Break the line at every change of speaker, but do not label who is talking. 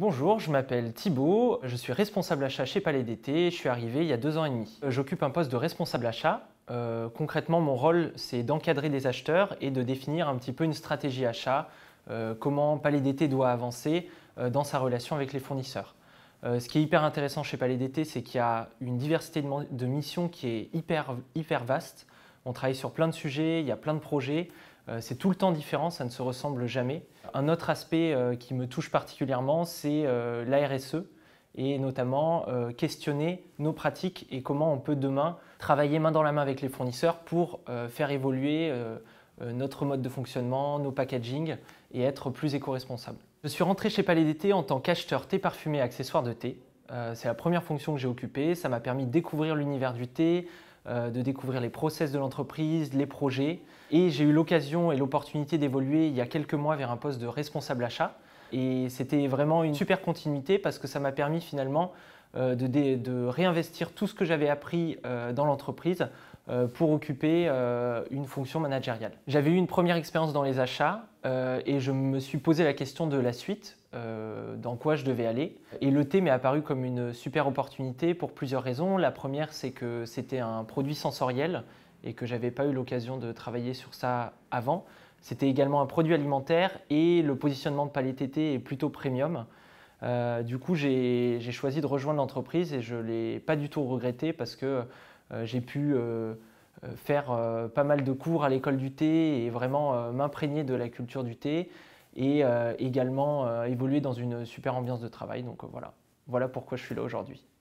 Bonjour, je m'appelle Thibault, je suis responsable achat chez Palais d'été, je suis arrivé il y a deux ans et demi. Euh, j'occupe un poste de responsable achat. Euh, concrètement, mon rôle, c'est d'encadrer des acheteurs et de définir un petit peu une stratégie achat, euh, comment Palais d'été doit avancer dans sa relation avec les fournisseurs. ce qui est hyper intéressant chez Palais d'été, c'est qu'il y a une diversité de, de missions qui est hyper, hyper vaste. On travaille sur plein de sujets, il y a plein de projets. Euh, c'est tout le temps différent, ça ne se ressemble jamais. Un autre aspect euh, qui me touche particulièrement, c'est euh, la RSE et notamment questionner nos pratiques et comment on peut demain travailler main dans la main avec les fournisseurs pour faire évoluer notre mode de fonctionnement, nos packaging et être plus éco-responsable. Je suis rentré chez Palais d'été en tant qu'acheteur thé parfumé et accessoires de thé. c'est la première fonction que j'ai occupée, ça m'a permis de découvrir l'univers du thé, euh, de découvrir les process de l'entreprise, les projets. Et j'ai eu l'occasion et l'opportunité d'évoluer il y a quelques mois vers un poste de responsable achat. Et c'était vraiment une super continuité parce que ça m'a permis finalement euh, de, réinvestir tout ce que j'avais appris euh, dans l'entreprise euh, pour occuper une fonction managériale. J'avais eu une première expérience dans les achats et je me suis posé la question de la suite, dans quoi je devais aller. Et le thé m'est apparu comme une super opportunité pour plusieurs raisons. La première, c'est que c'était un produit sensoriel et que j'avais pas eu l'occasion de travailler sur ça avant. C'était également un produit alimentaire et le positionnement de Palais TT est plutôt premium. Euh, du coup, j'ai choisi de rejoindre l'entreprise et je ne l'ai pas du tout regretté parce que euh, j'ai pu euh, faire pas mal de cours à l'école du thé et vraiment m'imprégner de la culture du thé et également évoluer dans une super ambiance de travail. Donc voilà, voilà pourquoi je suis là aujourd'hui.